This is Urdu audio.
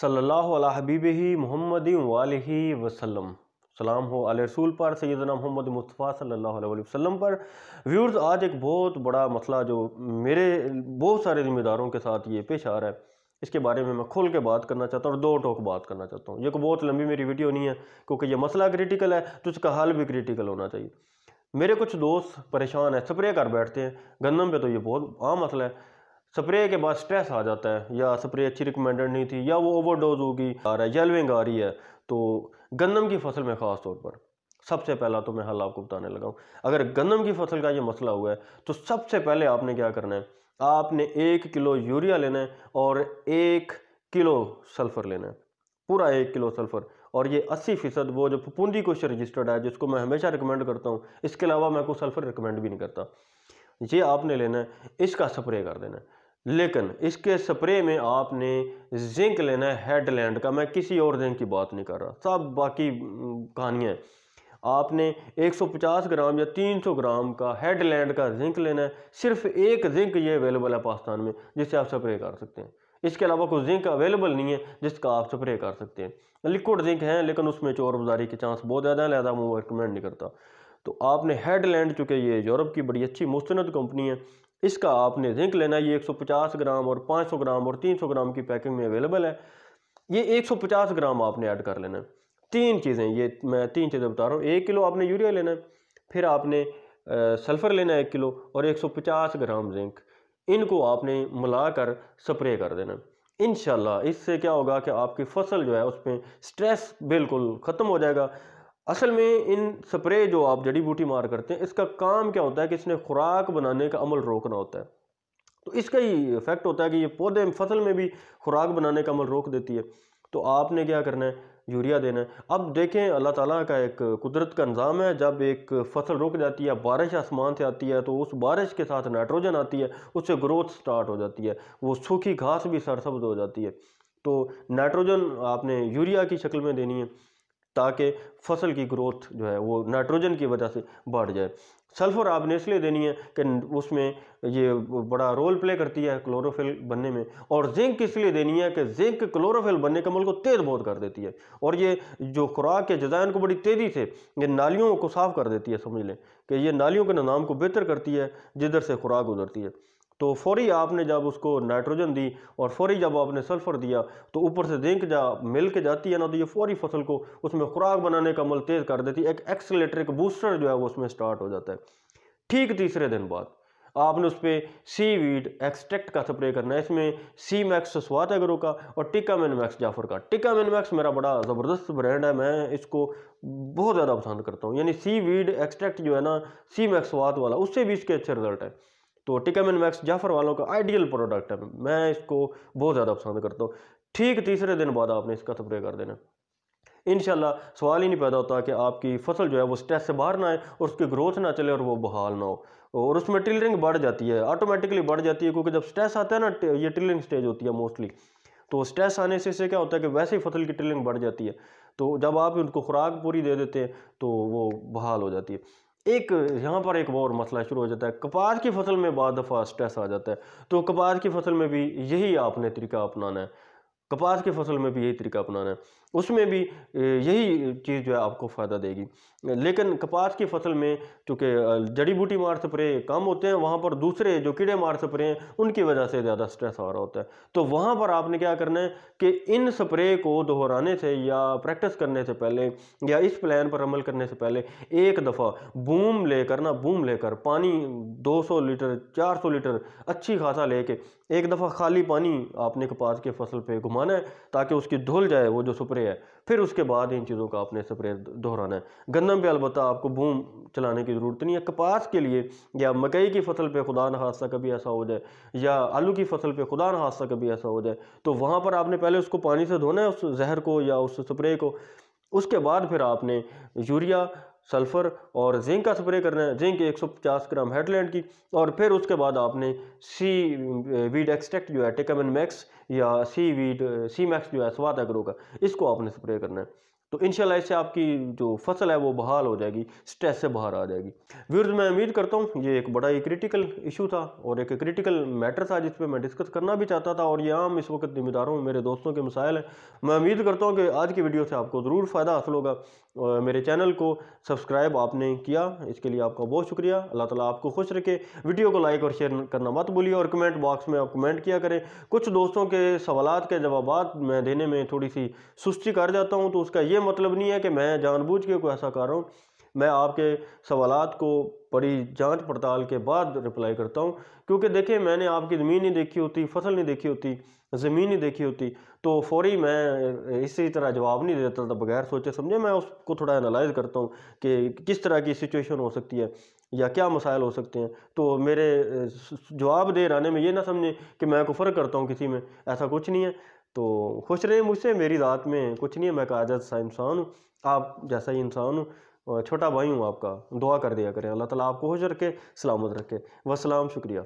صلی اللہ حبیب ہی محمد وسلم سلام ہو علیہ رسول پر سیدنا محمد مصطفیٰ صلی اللہ علیہ وسلم پر ویورز آج ایک بہت بڑا مسئلہ جو میرے بہت سارے ذمہ داروں کے ساتھ یہ پیش آ رہا ہے اس کے بارے میں میں کھل کے بات کرنا چاہتا ہوں اور دو ٹوک بات کرنا چاہتا ہوں یہ کوئی بہت لمبی میری ویڈیو نہیں ہے کیونکہ یہ مسئلہ کریٹیکل ہے تو اس کا حل بھی کریٹیکل ہونا چاہیے میرے کچھ دوست پریشان ہیں سپرے کر بیٹھتے ہیں گندم پہ تو یہ بہت عام مسئلہ ہے اسپرے کے بعد سٹریس آ جاتا ہے یا اسپرے اچھی ریکمینڈڈ نہیں تھی یا وہ اوور ڈوز ہوگی آ رہا ہے یلونگ آ رہی ہے تو گندم کی فصل میں خاص طور پر سب سے پہلا تو میں حل آپ کو بتانے لگا ہوں اگر گندم کی فصل کا یہ مسئلہ ہوا ہے تو سب سے پہلے آپ نے کیا کرنا ہے آپ نے ایک کلو یوریا لینا ہے اور ایک کلو سلفر لینا ہے پورا ایک کلو سلفر اور یہ اسی فیصد وہ جو پپوندی کوشش رجسٹرڈ ہے جس کو میں ہمیشہ ریکمینڈ کرتا ہوں اس کے علاوہ میں کوئی سلفر ریکمینڈ بھی نہیں کرتا یہ آپ نے لینا ہے اس کا سپرے کر دینا ہے لیکن اس کے سپرے میں آپ نے زنک لینا ہے ہیڈ لینڈ کا میں کسی اور زنک کی بات نہیں کر رہا سب باقی کہانیاں ہیں آپ نے ایک سو پچاس گرام یا تین سو گرام کا ہیڈ لینڈ کا زنک لینا ہے صرف ایک زنک یہ اویلیبل ہے پاکستان میں جس سے آپ سپرے کر سکتے ہیں اس کے علاوہ کوئی زنک اویلیبل نہیں ہے جس کا آپ سپرے کر سکتے ہیں لکوڈ زنک ہیں لیکن اس میں چور بزاری کے چانس بہت زیادہ ہیں لہذا میں وہ ریکمینڈ نہیں کرتا تو آپ نے ہیڈ لینڈ چونکہ یہ یورپ کی بڑی اچھی مستند کمپنی ہے اس کا آپ نے زنک لینا یہ ایک سو پچاس گرام اور پانچ سو گرام اور تین سو گرام کی پیکنگ میں اویلیبل ہے یہ ایک سو پچاس گرام آپ نے ایڈ کر لینا تین چیزیں یہ میں تین چیزیں بتا رہا ہوں ایک کلو آپ نے یوریا لینا ہے پھر آپ نے سلفر لینا ہے ایک کلو اور ایک سو پچاس گرام زنک ان کو آپ نے ملا کر سپرے کر دینا انشاءاللہ اس سے کیا ہوگا کہ آپ کی فصل جو ہے اس پہ سٹریس بالکل ختم ہو جائے گا اصل میں ان سپرے جو آپ جڑی بوٹی مار کرتے ہیں اس کا کام کیا ہوتا ہے کہ اس نے خوراک بنانے کا عمل روکنا ہوتا ہے تو اس کا ہی افیکٹ ہوتا ہے کہ یہ پودے فصل میں بھی خوراک بنانے کا عمل روک دیتی ہے تو آپ نے کیا کرنا ہے یوریا دینا ہے اب دیکھیں اللہ تعالیٰ کا ایک قدرت کا نظام ہے جب ایک فصل رک جاتی ہے بارش آسمان سے آتی ہے تو اس بارش کے ساتھ نائٹروجن آتی ہے اس سے گروتھ سٹارٹ ہو جاتی ہے وہ سوکھی گھاس بھی سرسبز ہو جاتی ہے تو نائٹروجن آپ نے یوریا کی شکل میں دینی ہے تاکہ فصل کی گروتھ جو ہے وہ نائٹروجن کی وجہ سے بڑھ جائے سلفر آپ نے اس لیے دینی ہے کہ اس میں یہ بڑا رول پلے کرتی ہے کلوروفل بننے میں اور زنک اس لیے دینی ہے کہ زنک کلوروفل بننے کے ملک کو تیز بہت کر دیتی ہے اور یہ جو خوراک کے جزائن کو بڑی تیزی سے یہ نالیوں کو صاف کر دیتی ہے سمجھ لیں کہ یہ نالیوں کے نظام کو بہتر کرتی ہے جدھر سے خوراک گزرتی ہے تو فوری آپ نے جب اس کو نائٹروجن دی اور فوری جب آپ نے سلفر دیا تو اوپر سے زنک جا مل کے جاتی ہے نا تو یہ فوری فصل کو اس میں خوراک بنانے کا عمل تیز کر دیتی ہے ایک ایکسلیٹرک ایک بوسٹر جو ہے وہ اس میں سٹارٹ ہو جاتا ہے ٹھیک تیسرے دن بعد آپ نے اس پہ سی ویڈ ایکسٹیکٹ کا سپرے کرنا ہے اس میں سی میکس سوات اگرو کا اور ٹکا مین میکس جعفر کا ٹکا مین میکس میرا بڑا زبردست برینڈ ہے میں اس کو بہت زیادہ پسند کرتا ہوں یعنی سی ویڈ ایکسٹیکٹ جو ہے نا سی میکس سوات والا اس سے بھی اس کے اچھے رزلٹ ہے تو ٹیکامن میکس جعفر والوں کا آئیڈیل پروڈکٹ ہے میں اس کو بہت زیادہ پسند کرتا ہوں ٹھیک تیسرے دن بعد آپ نے اس کا سپرے کر دینا انشاءاللہ سوال ہی نہیں پیدا ہوتا کہ آپ کی فصل جو ہے وہ سٹیس سے باہر نہ آئے اور اس کی گروتھ نہ چلے اور وہ بحال نہ ہو اور اس میں ٹیلرنگ بڑھ جاتی ہے آٹومیٹکلی بڑھ جاتی ہے کیونکہ جب سٹیس آتا ہے نا یہ ٹیلرنگ سٹیج ہوتی ہے موسٹلی تو سٹیس آنے سے اس سے کیا ہوتا ہے کہ ویسے ہی فصل کی ٹلنگ بڑھ جاتی ہے تو جب آپ ان کو خوراک پوری دے دیتے ہیں تو وہ بحال ہو جاتی ہے ایک یہاں پر ایک اور مسئلہ شروع ہو جاتا ہے کپاس کی فصل میں بعض دفعہ اسٹریس آ جاتا ہے تو کپاس کی فصل میں بھی یہی آپ نے طریقہ اپنانا ہے کپاس کی فصل میں بھی یہی طریقہ اپنانا ہے اس میں بھی یہی چیز جو ہے آپ کو فائدہ دے گی لیکن کپاس کی فصل میں چونکہ جڑی بوٹی مار سپرے کم ہوتے ہیں وہاں پر دوسرے جو کیڑے مار سپرے ہیں ان کی وجہ سے زیادہ سٹریس آ رہا ہوتا ہے تو وہاں پر آپ نے کیا کرنا ہے کہ ان سپرے کو دہرانے سے یا پریکٹس کرنے سے پہلے یا اس پلان پر عمل کرنے سے پہلے ایک دفعہ بوم لے کر نا بوم لے کر پانی دو سو لیٹر چار سو لیٹر اچھی خاصہ لے کے ایک دفعہ خالی پانی آپ نے کپاس کے فصل پہ گھما ہے تاکہ اس کی دھل جائے وہ جو سپرے ہے پھر اس کے بعد ان چیزوں کا آپ نے ہے گندم پہ البتہ آپ کو بھوم چلانے کی ضرورت نہیں ہے کپاس کے لیے یا مکئی کی فصل پہ خدا حادثہ کبھی ایسا ہو جائے یا آلو کی فصل پہ خدا حادثہ کبھی ایسا ہو جائے تو وہاں پر آپ نے پہلے اس کو پانی سے دھونا ہے اس زہر کو یا اس سپرے کو اس کے بعد پھر آپ نے یوریا سلفر اور زنک کا سپرے کرنا ہے زنک ایک سو پچاس گرام ہیڈ لینڈ کی اور پھر اس کے بعد آپ نے سی ویڈ ایکسٹیکٹ جو ہے ٹیکمن میکس یا سی ویڈ سی میکس جو ہے سوات ایگرو کا اس کو آپ نے سپرے کرنا ہے تو انشاءاللہ اس سے آپ کی جو فصل ہے وہ بحال ہو جائے گی سٹیس سے باہر آ جائے گی ویورز میں امید کرتا ہوں یہ ایک بڑا ہی کریٹیکل ایشو تھا اور ایک کریٹیکل میٹر تھا جس پہ میں ڈسکس کرنا بھی چاہتا تھا اور یہ عام اس وقت ذمہ داروں میرے دوستوں کے مسائل ہیں میں امید کرتا ہوں کہ آج کی ویڈیو سے آپ کو ضرور فائدہ حاصل ہوگا میرے چینل کو سبسکرائب آپ نے کیا اس کے لیے آپ کا بہت شکریہ اللہ تعالیٰ آپ کو خوش رکھے ویڈیو کو لائک اور شیئر کرنا مت بھولیے اور کمنٹ باکس میں آپ کمنٹ کیا کریں کچھ دوستوں کے سوالات کے جوابات میں دینے میں تھوڑی سی سستی کر جاتا ہوں تو اس کا یہ مطلب نہیں ہے کہ میں جان بوجھ کے کوئی ایسا کر رہا ہوں میں آپ کے سوالات کو بڑی جانچ پڑتال کے بعد رپلائی کرتا ہوں کیونکہ دیکھیں میں نے آپ کی زمین نہیں دیکھی ہوتی فصل نہیں دیکھی ہوتی زمین نہیں دیکھی ہوتی تو فوری میں اسی طرح جواب نہیں دیتا تھا بغیر سوچے سمجھے میں اس کو تھوڑا انالائز کرتا ہوں کہ کس طرح کی سچویشن ہو سکتی ہے یا کیا مسائل ہو سکتے ہیں تو میرے جواب دے رہنے میں یہ نہ سمجھیں کہ میں کو فرق کرتا ہوں کسی میں ایسا کچھ نہیں ہے تو خوش رہیں مجھ سے میری ذات میں کچھ نہیں ہے میں کاجت سا انسان ہوں آپ جیسا ہی انسان ہوں چھوٹا بھائی ہوں آپ کا دعا کر دیا کریں اللہ تعالیٰ آپ کو خوش رکھے سلامت رکھے وسلام شکریہ